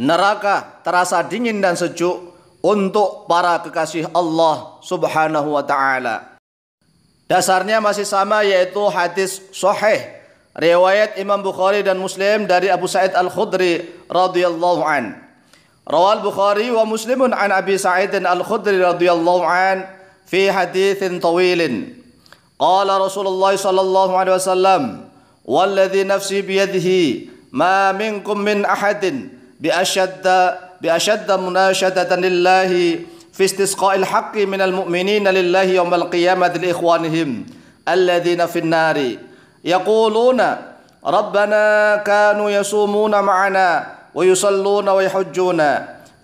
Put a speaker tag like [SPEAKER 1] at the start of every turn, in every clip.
[SPEAKER 1] neraka terasa dingin dan sejuk untuk para kekasih Allah Subhanahu wa taala. Dasarnya masih sama yaitu hadis sahih riwayat Imam Bukhari dan Muslim dari Abu Sa'id Al-Khudri radhiyallahu an. Rawal Bukhari wa Muslimun an Abi Sa'id Al-Khudri radhiyallahu an fi haditsin tawilin. Qala Rasulullah sallallahu alaihi wasallam, "Wallazi nafsi biyadihi ma minkum min ahadin" بأشد بأشد مناشدة لله في استسقاء الحق من المؤمنين لله يوم القيامة لإخوانهم الذين في النار يقولون ربنا كانوا يصومون معنا ويصلون ويحجون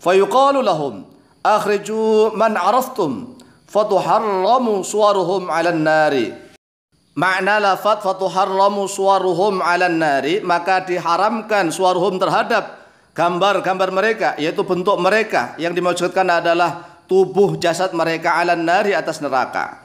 [SPEAKER 1] فيقال لهم أخرجوا من عرفتم فتحرم صورهم على النار معنى لفظ فتحرم صورهم على النار Maka diharamkan suwaruhum terhadap gambar-gambar mereka yaitu bentuk mereka yang dimaksudkan adalah tubuh jasad mereka ala nari atas neraka.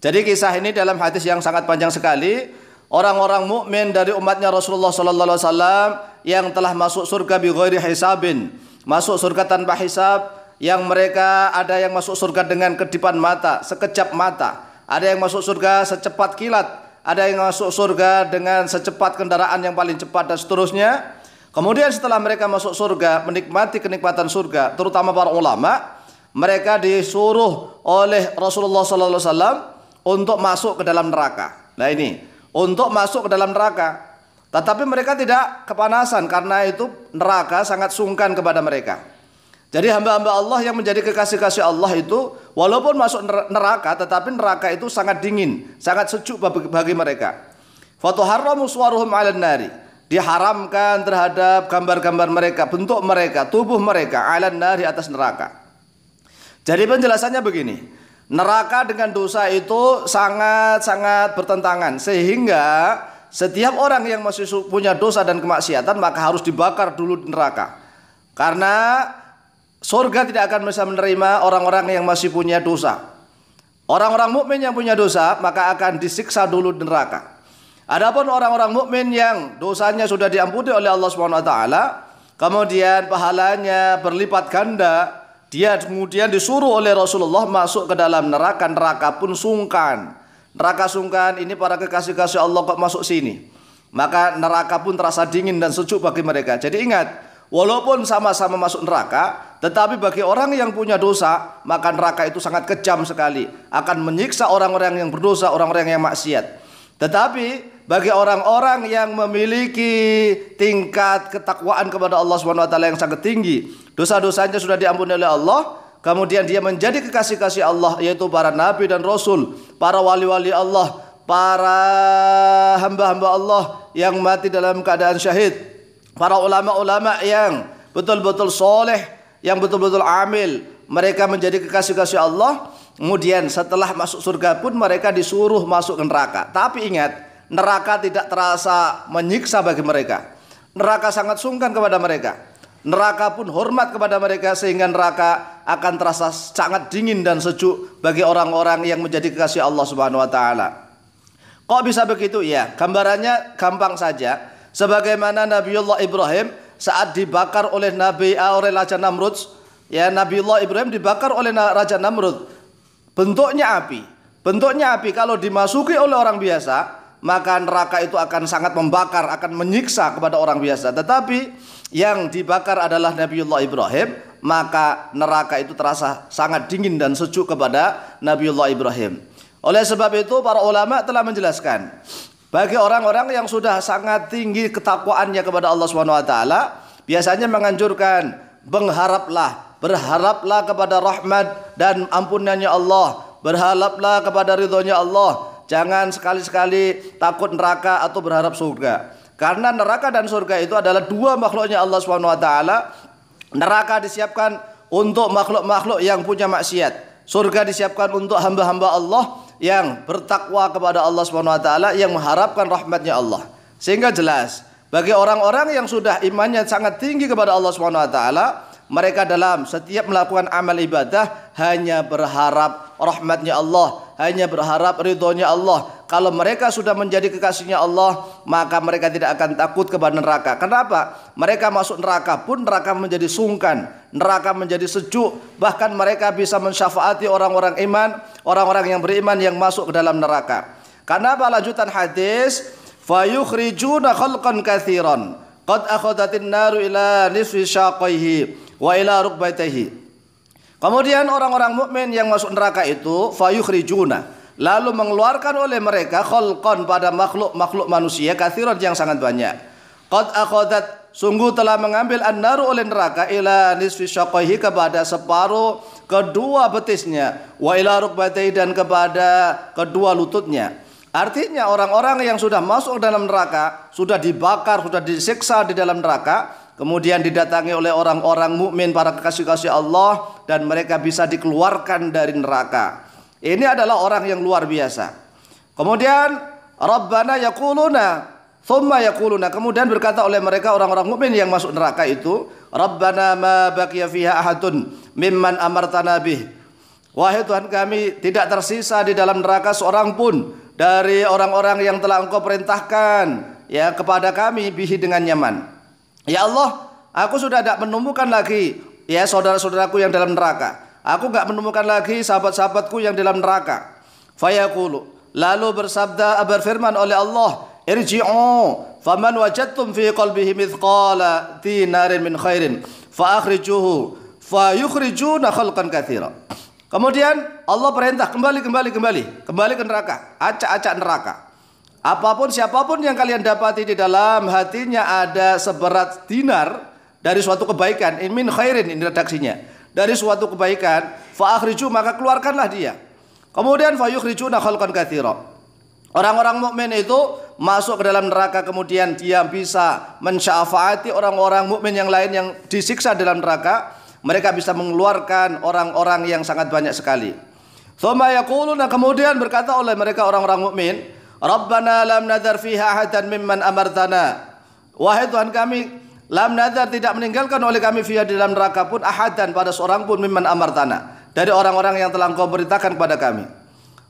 [SPEAKER 1] Jadi kisah ini dalam hadis yang sangat panjang sekali orang-orang mukmin dari umatnya Rasulullah sallallahu alaihi wasallam yang telah masuk surga bi ghairi hisabin, masuk surga tanpa hisab yang mereka ada yang masuk surga dengan kedipan mata, sekejap mata, ada yang masuk surga secepat kilat, ada yang masuk surga dengan secepat kendaraan yang paling cepat dan seterusnya Kemudian setelah mereka masuk surga, menikmati kenikmatan surga, terutama para ulama, mereka disuruh oleh Rasulullah SAW untuk masuk ke dalam neraka. Nah ini, untuk masuk ke dalam neraka. Tetapi mereka tidak kepanasan karena itu neraka sangat sungkan kepada mereka. Jadi hamba-hamba Allah yang menjadi kekasih-kasih Allah itu walaupun masuk neraka tetapi neraka itu sangat dingin, sangat sejuk bagi mereka. Fatuharramu suwaruhum 'alan nari diharamkan terhadap gambar-gambar mereka, bentuk mereka, tubuh mereka, alam di atas neraka. Jadi penjelasannya begini, neraka dengan dosa itu sangat-sangat bertentangan sehingga setiap orang yang masih punya dosa dan kemaksiatan maka harus dibakar dulu di neraka. Karena surga tidak akan bisa menerima orang-orang yang masih punya dosa. Orang-orang mukmin yang punya dosa maka akan disiksa dulu di neraka. Adapun orang-orang mukmin yang dosanya sudah diampuni oleh Allah Subhanahu wa taala, kemudian pahalanya berlipat ganda, dia kemudian disuruh oleh Rasulullah masuk ke dalam neraka, neraka pun sungkan. Neraka sungkan ini para kekasih-kasih Allah kok masuk sini. Maka neraka pun terasa dingin dan sejuk bagi mereka. Jadi ingat, walaupun sama-sama masuk neraka, tetapi bagi orang yang punya dosa, maka neraka itu sangat kejam sekali, akan menyiksa orang-orang yang berdosa, orang-orang yang maksiat. Tetapi bagi orang-orang yang memiliki tingkat ketakwaan kepada Allah Swt yang sangat tinggi, dosa-dosanya sudah diampuni oleh Allah, kemudian dia menjadi kekasih-kasih Allah yaitu para nabi dan rasul, para wali-wali Allah, para hamba-hamba Allah yang mati dalam keadaan syahid, para ulama-ulama yang betul-betul soleh, yang betul-betul amil, mereka menjadi kekasih-kasih Allah Kemudian setelah masuk surga pun mereka disuruh masuk ke neraka. Tapi ingat, neraka tidak terasa menyiksa bagi mereka. Neraka sangat sungkan kepada mereka. Neraka pun hormat kepada mereka sehingga neraka akan terasa sangat dingin dan sejuk bagi orang-orang yang menjadi kekasih Allah Subhanahu wa taala. Kok bisa begitu? Ya, gambarannya gampang saja. Sebagaimana Nabiullah Ibrahim saat dibakar oleh Nabi eh, oleh Raja Namrud, ya Nabiullah Ibrahim dibakar oleh Raja Namrud bentuknya api. Bentuknya api kalau dimasuki oleh orang biasa, maka neraka itu akan sangat membakar, akan menyiksa kepada orang biasa. Tetapi yang dibakar adalah Nabiullah Ibrahim, maka neraka itu terasa sangat dingin dan sejuk kepada Nabiullah Ibrahim. Oleh sebab itu para ulama telah menjelaskan bagi orang-orang yang sudah sangat tinggi ketakwaannya kepada Allah Subhanahu wa taala, biasanya menganjurkan mengharaplah Berharaplah kepada rahmat dan ampunannya Allah. Berharaplah kepada ridhonya Allah. Jangan sekali-sekali takut neraka atau berharap surga. Karena neraka dan surga itu adalah dua makhluknya Allah Swt. Neraka disiapkan untuk makhluk-makhluk yang punya maksiat. Surga disiapkan untuk hamba-hamba Allah yang bertakwa kepada Allah Swt. yang mengharapkan rahmatnya Allah. Sehingga jelas bagi orang-orang yang sudah imannya sangat tinggi kepada Allah Swt mereka dalam setiap melakukan amal ibadah hanya berharap rahmatnya Allah, hanya berharap ridhonya Allah. Kalau mereka sudah menjadi kekasihnya Allah, maka mereka tidak akan takut kepada neraka. Kenapa? Mereka masuk neraka pun neraka menjadi sungkan, neraka menjadi sejuk. Bahkan mereka bisa mensyafaati orang-orang iman, orang-orang yang beriman yang masuk ke dalam neraka. Karena apa lanjutan hadis? Fayukhrijuna khalqan kathiran. Qad akhodatin naru ila nisfi syaqaihi wa ila rukbatihi. Kemudian orang-orang mukmin yang masuk neraka itu fayukhrijuna lalu mengeluarkan oleh mereka khalqan pada makhluk-makhluk manusia kathiran yang sangat banyak. Qad akhodat sungguh telah mengambil annaru oleh neraka ila nisfi syaqaihi kepada separuh kedua betisnya wa ila rukbatihi dan kepada kedua lututnya. Artinya orang-orang yang sudah masuk dalam neraka, sudah dibakar, sudah disiksa di dalam neraka, kemudian didatangi oleh orang-orang mukmin para kekasih-kasih Allah dan mereka bisa dikeluarkan dari neraka. Ini adalah orang yang luar biasa. Kemudian Rabbana yakuluna Thumma yakuluna kemudian berkata oleh mereka orang-orang mukmin yang masuk neraka itu Rabbana ma baqiya fiha ahadun mimman amartana bih Wahai Tuhan kami tidak tersisa di dalam neraka seorang pun dari orang-orang yang telah engkau perintahkan ya kepada kami bihi dengan nyaman Ya Allah, aku sudah tidak menemukan lagi ya saudara-saudaraku yang dalam neraka. Aku nggak menemukan lagi sahabat-sahabatku yang dalam neraka. Fayaqulu, lalu bersabda berfirman oleh Allah, "Irji'u, faman wajadtum fi qalbihi mithqala dinarin min khairin, fa akhrijuhu, fa yukhrijuna khalqan katsira." Kemudian Allah perintah kembali kembali kembali kembali ke neraka, acak-acak neraka. Apapun siapapun yang kalian dapati di dalam hatinya ada seberat dinar dari suatu kebaikan. Imin khairin ini redaksinya. Dari suatu kebaikan, fa'akhriju maka keluarkanlah dia. Kemudian fayukhrijuna khalqan katsira. Orang-orang mukmin itu masuk ke dalam neraka kemudian dia bisa mensyafaati orang-orang mukmin yang lain yang disiksa dalam neraka. Mereka bisa mengeluarkan orang-orang yang sangat banyak sekali. Thumma yaquluna kemudian berkata oleh mereka orang-orang mukmin, Rabbana lam nadhar fiha ahadan mimman amartana. Wahai Tuhan kami, lam nadhar tidak meninggalkan oleh kami fiha di dalam neraka pun ahadan pada seorang pun mimman amartana. Dari orang-orang yang telah kau perintahkan kepada kami.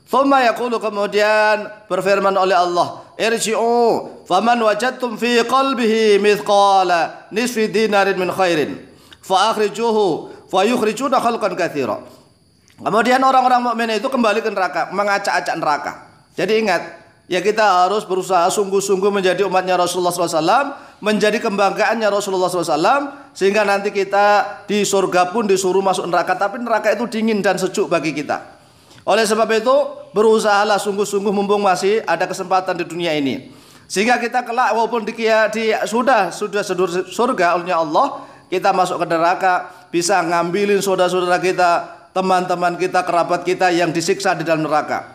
[SPEAKER 1] Thumma yakulu kemudian berfirman oleh Allah, "Irji'u faman wajadtum fi qalbihi mithqala nisfi dinarin min khairin fa akhrijuhu fa yukhrijuna khalqan kathira. Kemudian orang-orang mukmin itu kembali ke neraka, mengacak-acak neraka. Jadi ingat, ya kita harus berusaha sungguh-sungguh menjadi umatnya Rasulullah SAW, menjadi kebanggaannya Rasulullah SAW, sehingga nanti kita di surga pun disuruh masuk neraka, tapi neraka itu dingin dan sejuk bagi kita. Oleh sebab itu, berusahalah sungguh-sungguh mumpung masih ada kesempatan di dunia ini. Sehingga kita kelak walaupun di, di sudah sudah surga oleh Allah, kita masuk ke neraka bisa ngambilin saudara-saudara kita, teman-teman kita, kerabat kita yang disiksa di dalam neraka.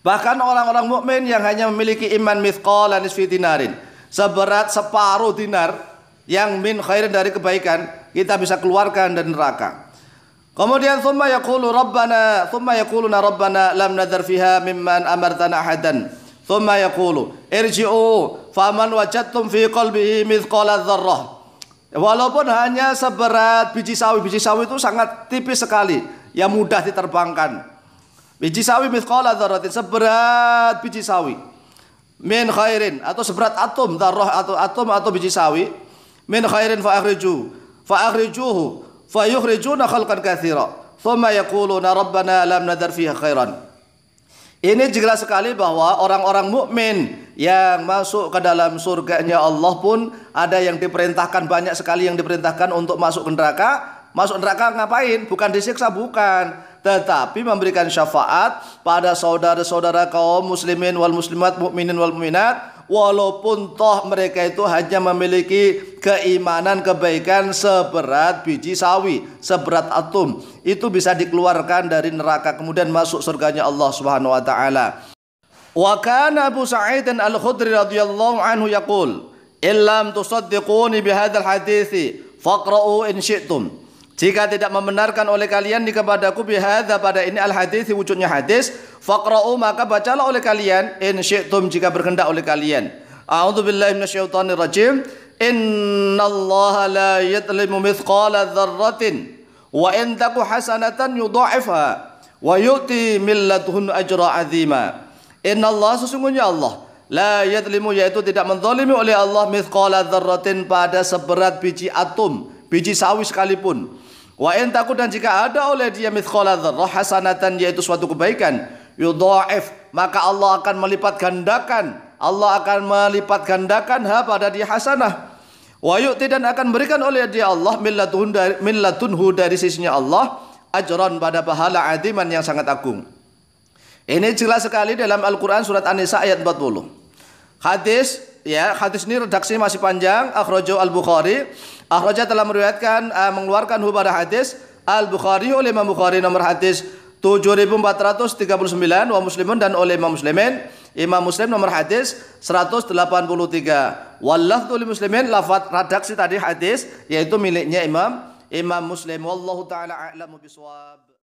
[SPEAKER 1] Bahkan orang-orang mukmin yang hanya memiliki iman mithqal nisfi dinarin, seberat separuh dinar yang min khairin dari kebaikan, kita bisa keluarkan dari neraka. Kemudian thumma yaqulu rabbana thumma yaquluna rabbana lam nadhar fiha mimman amartana hadan. Thumma yaqulu irji'u faman wajadtum fi qalbihi mithqala dzarrah. Walaupun hanya seberat biji sawi, biji sawi itu sangat tipis sekali, yang mudah diterbangkan. Biji sawi mithqala dzarratin seberat biji sawi. Min khairin atau seberat atom dzarrah atau atom atau biji sawi. Min khairin fa akhriju fa akhrijuhu fa yukhrijuna khalqan katsira. Thumma yaquluna rabbana lam nadhar fiha khairan. Ini jelas sekali bahwa orang-orang mukmin yang masuk ke dalam surganya Allah pun ada yang diperintahkan banyak sekali yang diperintahkan untuk masuk ke neraka. Masuk neraka ngapain? Bukan disiksa, bukan tetapi memberikan syafaat pada saudara-saudara kaum muslimin wal muslimat mukminin wal mu'minat walaupun toh mereka itu hanya memiliki keimanan kebaikan seberat biji sawi seberat atom itu bisa dikeluarkan dari neraka kemudian masuk surganya Allah Subhanahu wa taala wa kana Abu Sa'id al-Khudri radhiyallahu anhu yaqul illam tusaddiquni bihadzal hadisi faqra'u in syi'tum jika tidak membenarkan oleh kalian di kepadaku bihadza pada ini al hadis wujudnya hadis, faqra'u maka bacalah oleh kalian in syi'tum jika berkehendak oleh kalian. A'udzu billahi minasyaitonir rajim. Innallaha la yadlimu mithqala dzarratin wa in taku hasanatan yudha'ifha wa yu'ti min ladun ajra 'azima. Innallaha sesungguhnya Allah la yadlimu yaitu tidak menzalimi oleh Allah mithqala dzarratin pada seberat biji atom, biji sawi sekalipun Wa in takut dan jika ada oleh dia mithqala dzarrah hasanatan yaitu suatu kebaikan yudha'if maka Allah akan melipat gandakan Allah akan melipat gandakan ha pada dia hasanah wa yu'ti dan akan berikan oleh dia Allah millatun dari, millatunhu dari sisinya Allah ajran pada pahala adiman yang sangat agung. Ini jelas sekali dalam Al-Qur'an surat An-Nisa ayat 40. Hadis ya, hadis ini redaksi masih panjang, akhrajahu Al-Bukhari Akhraja telah meriwayatkan uh, mengeluarkan pada hadis Al-Bukhari oleh Imam Bukhari nomor hadis 7439 wa Muslimun dan oleh Imam Muslimin Imam Muslim nomor hadis 183 Wallahu li Muslimin lafaz redaksi tadi hadis yaitu miliknya Imam Imam Muslim wallahu taala a'lamu biswab